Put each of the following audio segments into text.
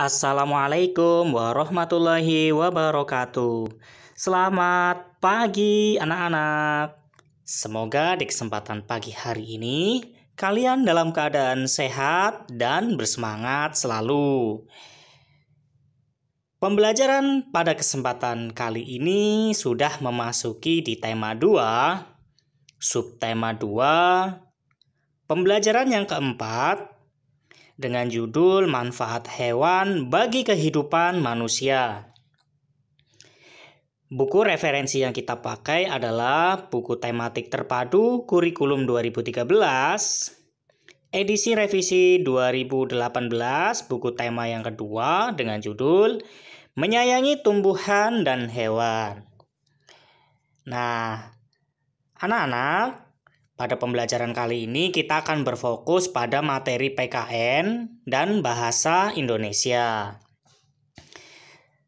Assalamualaikum warahmatullahi wabarakatuh. Selamat pagi, anak-anak. Semoga di kesempatan pagi hari ini kalian dalam keadaan sehat dan bersemangat selalu. Pembelajaran pada kesempatan kali ini sudah memasuki di tema 2, subtema 2, pembelajaran yang keempat, dengan judul Manfaat Hewan bagi Kehidupan Manusia. Buku referensi yang kita pakai adalah buku tematik terpadu kurikulum 2013, edisi revisi 2018, buku tema yang kedua dengan judul Menyayangi Tumbuhan dan Hewan. Nah, anak-anak, pada pembelajaran kali ini kita akan berfokus pada materi PKN dan bahasa Indonesia.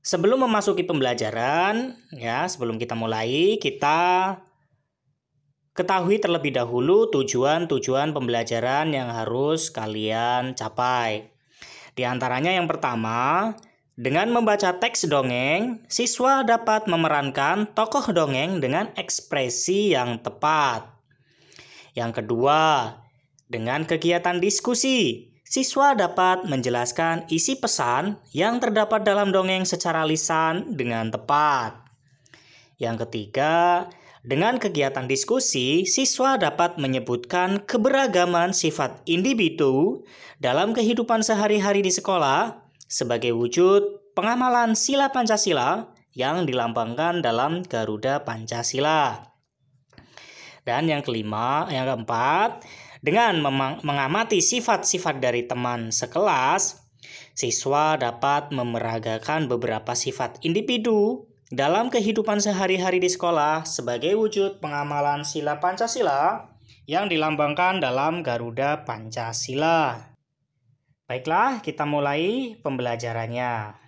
Sebelum memasuki pembelajaran, ya, sebelum kita mulai, kita ketahui terlebih dahulu tujuan-tujuan pembelajaran yang harus kalian capai. Di antaranya yang pertama, dengan membaca teks dongeng, siswa dapat memerankan tokoh dongeng dengan ekspresi yang tepat. Yang kedua, dengan kegiatan diskusi, siswa dapat menjelaskan isi pesan yang terdapat dalam dongeng secara lisan dengan tepat. Yang ketiga, dengan kegiatan diskusi, siswa dapat menyebutkan keberagaman sifat individu dalam kehidupan sehari-hari di sekolah sebagai wujud pengamalan sila Pancasila yang dilambangkan dalam Garuda Pancasila. Dan yang kelima, yang keempat, dengan mengamati sifat-sifat dari teman sekelas, siswa dapat memeragakan beberapa sifat individu dalam kehidupan sehari-hari di sekolah sebagai wujud pengamalan sila Pancasila yang dilambangkan dalam Garuda Pancasila. Baiklah, kita mulai pembelajarannya.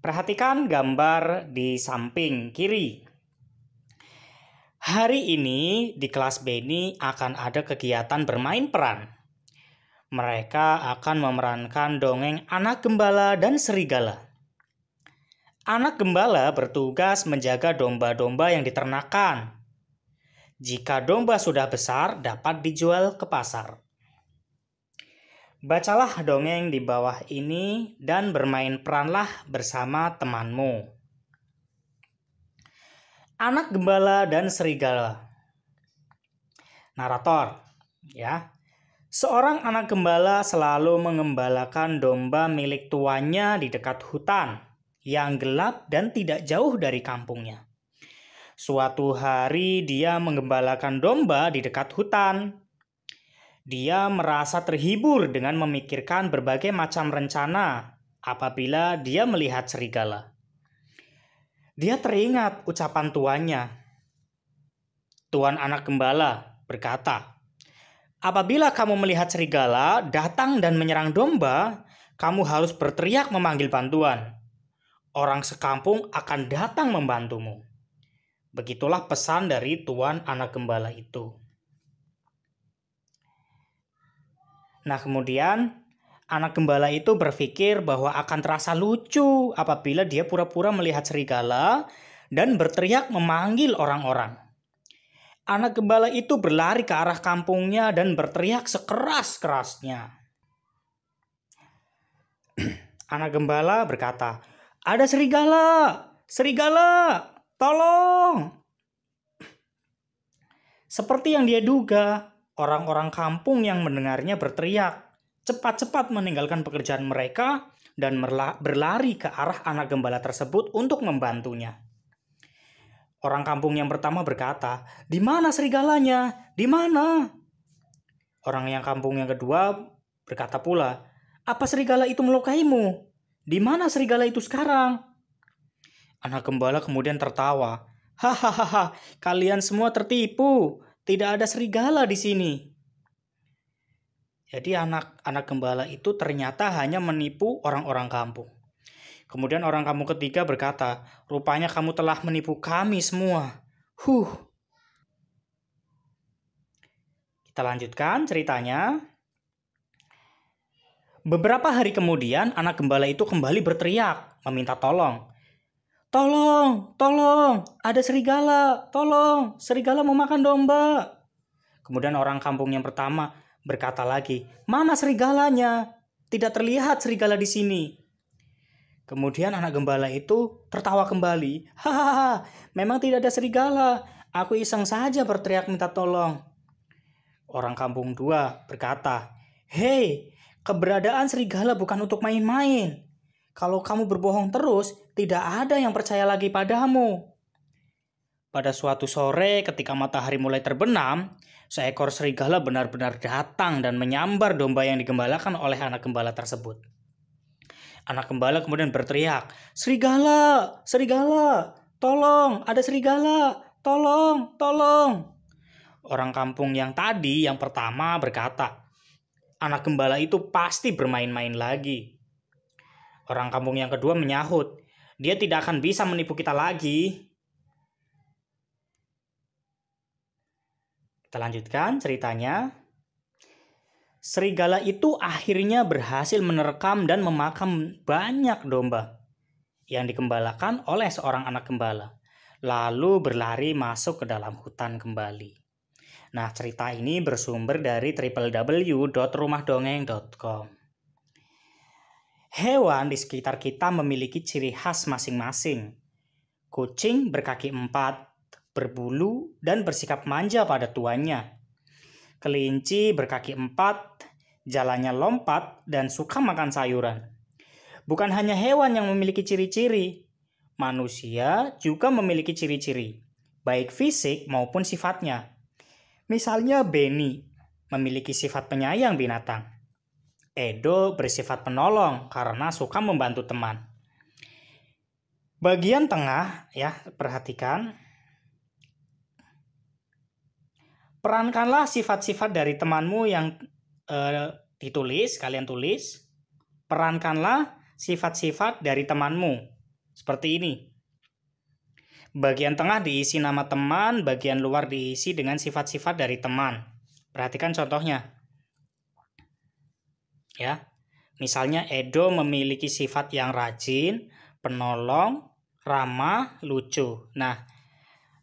Perhatikan gambar di samping kiri. Hari ini di kelas Beni akan ada kegiatan bermain peran. Mereka akan memerankan dongeng anak gembala dan serigala. Anak gembala bertugas menjaga domba-domba yang diternakan. Jika domba sudah besar, dapat dijual ke pasar. Bacalah dongeng di bawah ini dan bermain peranlah bersama temanmu. Anak gembala dan serigala. Narator, ya. Seorang anak gembala selalu mengembalakan domba milik tuannya di dekat hutan yang gelap dan tidak jauh dari kampungnya. Suatu hari dia mengembalakan domba di dekat hutan dia merasa terhibur dengan memikirkan berbagai macam rencana apabila dia melihat serigala. Dia teringat ucapan tuannya. Tuan anak gembala berkata, "Apabila kamu melihat serigala datang dan menyerang domba, kamu harus berteriak memanggil bantuan. Orang sekampung akan datang membantumu." Begitulah pesan dari tuan anak gembala itu. Nah, kemudian anak gembala itu berpikir bahwa akan terasa lucu apabila dia pura-pura melihat serigala dan berteriak memanggil orang-orang. Anak gembala itu berlari ke arah kampungnya dan berteriak sekeras-kerasnya. anak gembala berkata, "Ada serigala! Serigala! Tolong!" Seperti yang dia duga, Orang-orang kampung yang mendengarnya berteriak, cepat-cepat meninggalkan pekerjaan mereka dan berlari ke arah anak gembala tersebut untuk membantunya. Orang kampung yang pertama berkata, "Di mana serigalanya? Di mana?" Orang yang kampung yang kedua berkata pula, "Apa serigala itu melukaimu? Di mana serigala itu sekarang?" Anak gembala kemudian tertawa. "Hahaha, kalian semua tertipu. Tidak ada serigala di sini. Jadi anak-anak gembala itu ternyata hanya menipu orang-orang kampung. Kemudian orang kampung ketiga berkata, rupanya kamu telah menipu kami semua. Huh. Kita lanjutkan ceritanya. Beberapa hari kemudian anak gembala itu kembali berteriak, meminta tolong. Tolong, tolong, ada serigala, tolong, serigala mau makan domba. Kemudian orang kampung yang pertama berkata lagi, mana serigalanya? Tidak terlihat serigala di sini. Kemudian anak gembala itu tertawa kembali. Hahaha, memang tidak ada serigala. Aku iseng saja berteriak minta tolong. Orang kampung dua berkata, Hei, keberadaan serigala bukan untuk main-main. Kalau kamu berbohong terus, tidak ada yang percaya lagi padamu. Pada suatu sore ketika matahari mulai terbenam, seekor serigala benar-benar datang dan menyambar domba yang digembalakan oleh anak gembala tersebut. Anak gembala kemudian berteriak, "Serigala, serigala, tolong, ada serigala, tolong, tolong." Orang kampung yang tadi yang pertama berkata, "Anak gembala itu pasti bermain-main lagi." Orang kampung yang kedua menyahut, dia tidak akan bisa menipu kita lagi. Kita lanjutkan ceritanya. Serigala itu akhirnya berhasil menerkam dan memakam banyak domba yang dikembalakan oleh seorang anak gembala, lalu berlari masuk ke dalam hutan kembali. Nah, cerita ini bersumber dari www.rumahdongeng.com. Hewan di sekitar kita memiliki ciri khas masing-masing. Kucing berkaki empat, berbulu, dan bersikap manja pada tuannya. Kelinci berkaki empat, jalannya lompat, dan suka makan sayuran. Bukan hanya hewan yang memiliki ciri-ciri, manusia juga memiliki ciri-ciri, baik fisik maupun sifatnya. Misalnya Benny memiliki sifat penyayang binatang. Edo bersifat penolong karena suka membantu teman. Bagian tengah ya, perhatikan. Perankanlah sifat-sifat dari temanmu yang eh, ditulis, kalian tulis. Perankanlah sifat-sifat dari temanmu. Seperti ini. Bagian tengah diisi nama teman, bagian luar diisi dengan sifat-sifat dari teman. Perhatikan contohnya ya. Misalnya Edo memiliki sifat yang rajin, penolong, ramah, lucu. Nah,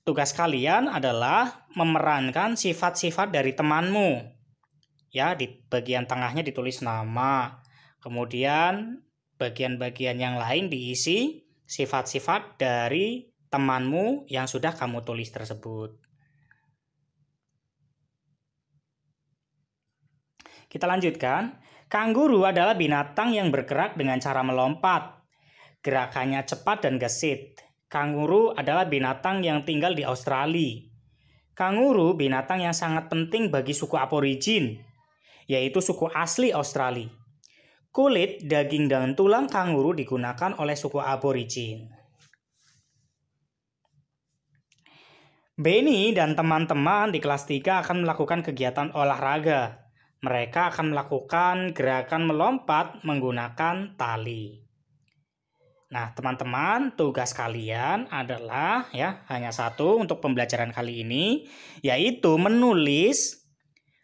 tugas kalian adalah memerankan sifat-sifat dari temanmu. Ya, di bagian tengahnya ditulis nama. Kemudian bagian-bagian yang lain diisi sifat-sifat dari temanmu yang sudah kamu tulis tersebut. Kita lanjutkan. Kangguru adalah binatang yang bergerak dengan cara melompat. Gerakannya cepat dan gesit. Kanguru adalah binatang yang tinggal di Australia. Kanguru binatang yang sangat penting bagi suku Aborigin, yaitu suku asli Australia. Kulit, daging, dan tulang kanguru digunakan oleh suku Aborigin. Benny dan teman-teman di kelas 3 akan melakukan kegiatan olahraga mereka akan melakukan gerakan melompat menggunakan tali. Nah, teman-teman, tugas kalian adalah ya hanya satu untuk pembelajaran kali ini, yaitu menulis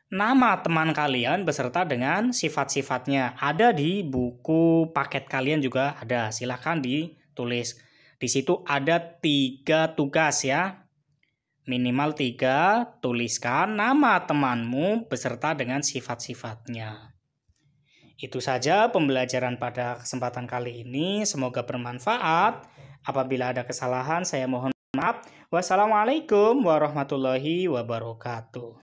nama teman kalian beserta dengan sifat-sifatnya. Ada di buku paket kalian juga ada. Silahkan ditulis. Di situ ada tiga tugas ya. Minimal tiga, tuliskan nama temanmu beserta dengan sifat-sifatnya. Itu saja pembelajaran pada kesempatan kali ini. Semoga bermanfaat. Apabila ada kesalahan, saya mohon maaf. Wassalamualaikum warahmatullahi wabarakatuh.